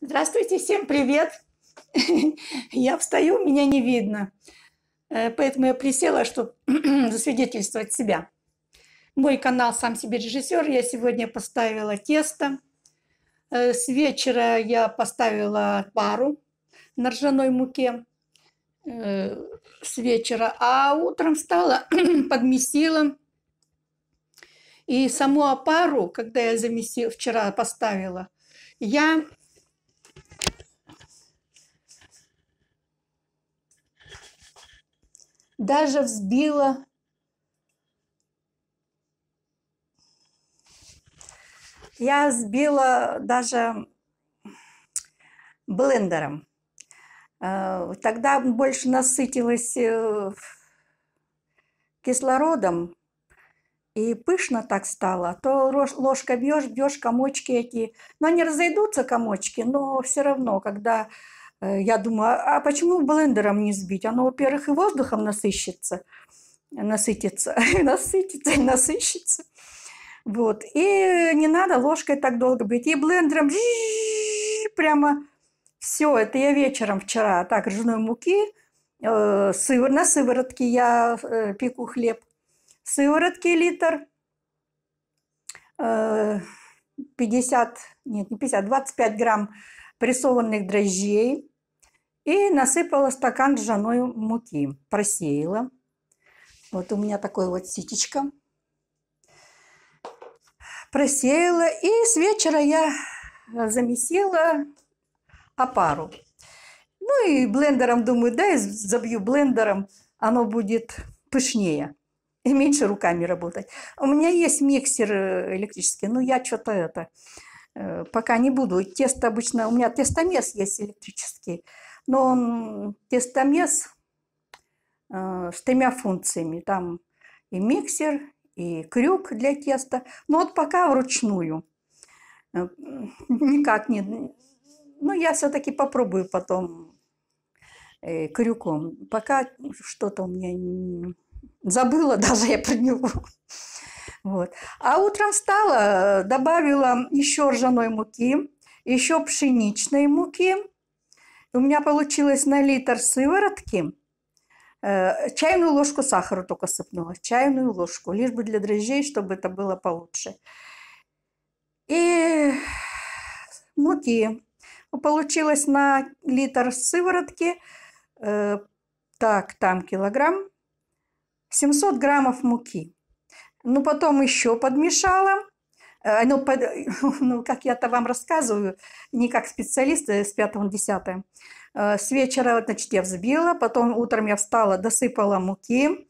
Здравствуйте, всем привет! Я встаю, меня не видно. Э, поэтому я присела, чтобы засвидетельствовать себя. Мой канал «Сам себе режиссер». Я сегодня поставила тесто. Э, с вечера я поставила пару на ржаной муке э, с вечера. А утром встала, подмесила. И саму опару, когда я замесила, вчера поставила, я даже взбила Я взбила даже блендером. Э, тогда больше насытилась э, кислородом, и пышно так стало. То ложка бьешь, бьешь комочки эти. Но они разойдутся комочки, но все равно, когда Э, я думаю, «А, а почему блендером не сбить? Оно, во-первых, и воздухом насыщится, насытится, насытится, и насыщется. Вот. И не надо ложкой так долго бить. И блендером прямо все. Это я вечером вчера так ржаной муки, э, сывор, на сыворотке я э, пеку хлеб. Сыворотки литр, э, 50, нет, не 50, 25 грамм прессованных дрожжей, и насыпала стакан ржаной муки, просеяла. Вот у меня такой вот ситечко. Просеяла. И с вечера я замесила опару. Ну и блендером, думаю, да, я забью блендером, оно будет пышнее и меньше руками работать. У меня есть миксер э, электрический, но я что-то это э, пока не буду. Тесто обычно, у меня тестомес есть электрический, но он тестомес э, с тремя функциями. Там и миксер, и крюк для теста. Но вот пока вручную. Э, никак не... Ну, я все-таки попробую потом э, крюком. Пока что-то у меня не... забыла даже я про него. Вот. А утром встала, добавила еще ржаной муки, еще пшеничной муки – у меня получилось на литр сыворотки э, чайную ложку сахара только сыпнула, чайную ложку, лишь бы для дрожжей, чтобы это было получше. И муки. Получилось на литр сыворотки, э, так, там килограмм, 700 граммов муки. Ну, потом еще подмешала Э, ну, оно, ну, как я-то вам рассказываю, не как специалист с 5 на 10. Э, с вечера, значит, я взбила, потом утром я встала, досыпала муки,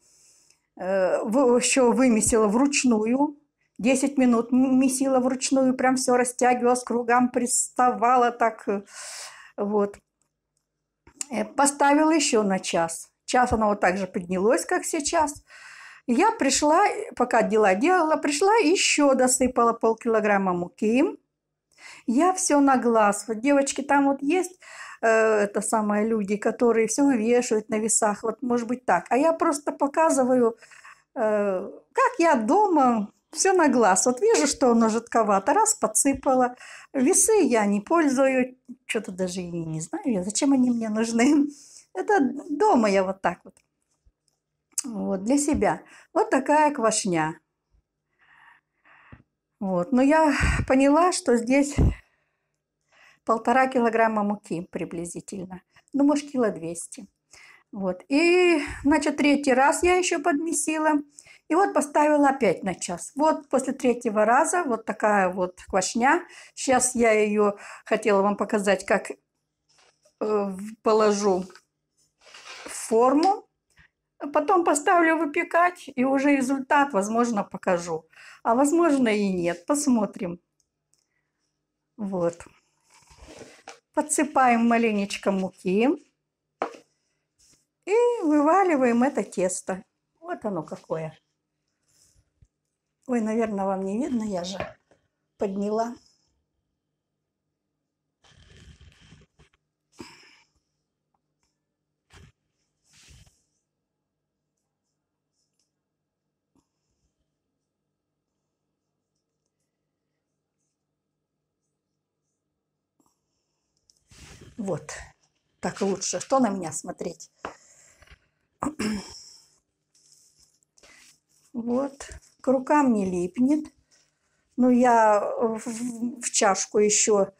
э, еще вымесила вручную, 10 минут месила вручную, прям все растягивала, с кругам приставала так, вот. Поставила еще на час. Час оно вот так же поднялось, как сейчас – я пришла, пока дела делала, пришла, еще досыпала полкилограмма муки. Я все на глаз. Вот, девочки, там вот есть э, это самые люди, которые все вывешивают на весах. Вот, может быть, так. А я просто показываю, э, как я дома, все на глаз. Вот вижу, что оно жидковато. Раз, подсыпала. Весы я не пользую. Что-то даже и не знаю, зачем они мне нужны. Это дома я вот так вот. Вот, для себя. Вот такая квашня. Вот. Но я поняла, что здесь полтора килограмма муки приблизительно. Ну, может, кило двести. Вот. И, значит, третий раз я еще подмесила. И вот поставила опять на час. Вот после третьего раза вот такая вот квашня. Сейчас я ее хотела вам показать, как э, положу в форму. Потом поставлю выпекать и уже результат, возможно, покажу. А возможно и нет. Посмотрим. Вот. Подсыпаем маленечко муки. И вываливаем это тесто. Вот оно какое. Ой, наверное, вам не видно, я же подняла. Вот. Так лучше. Что на меня смотреть? Вот. К рукам не липнет. Ну, я в, чашку еще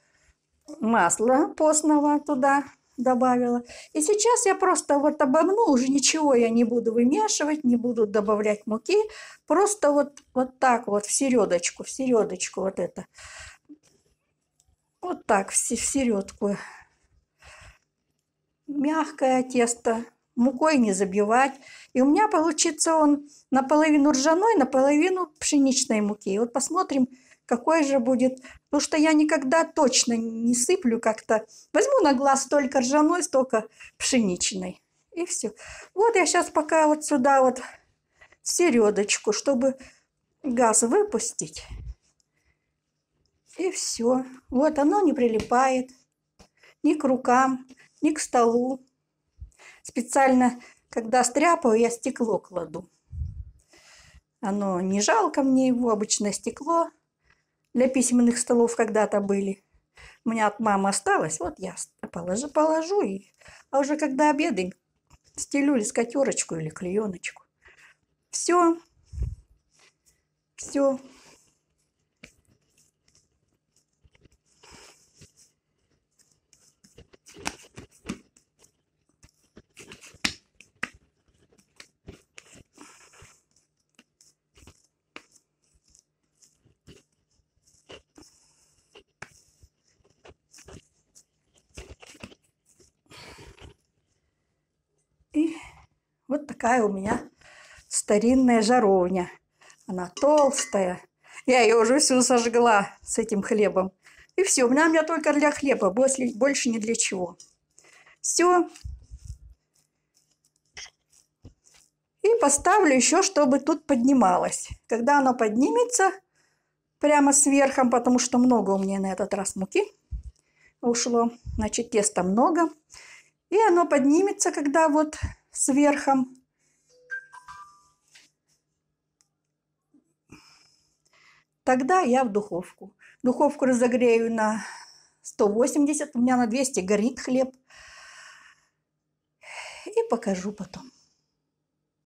масла постного туда добавила. И сейчас я просто вот обомну, уже ничего я не буду вымешивать, не буду добавлять муки. Просто вот, вот так вот в середочку, в середочку вот это. Вот так, в середку мягкое тесто, мукой не забивать. И у меня получится он наполовину ржаной, наполовину пшеничной муки. И вот посмотрим, какой же будет. Потому что я никогда точно не сыплю как-то. Возьму на глаз столько ржаной, столько пшеничной. И все. Вот я сейчас пока вот сюда вот середочку, чтобы газ выпустить. И все. Вот оно не прилипает ни к рукам ни к столу. Специально, когда стряпаю, я стекло кладу. Оно не жалко мне его, обычное стекло для письменных столов когда-то были. У меня от мамы осталось, вот я положу, положу, и... а уже когда обедаем, стелю ли скатерочку, или клееночку. Все, все, Вот такая у меня старинная жаровня. Она толстая. Я ее уже всю сожгла с этим хлебом. И все, она у меня только для хлеба, больше, больше ни для чего. Все. И поставлю еще, чтобы тут поднималось. Когда оно поднимется прямо сверху, потому что много у меня на этот раз муки ушло, значит, теста много. И оно поднимется, когда вот с верхом. Тогда я в духовку. Духовку разогрею на 180, у меня на 200 горит хлеб. И покажу потом.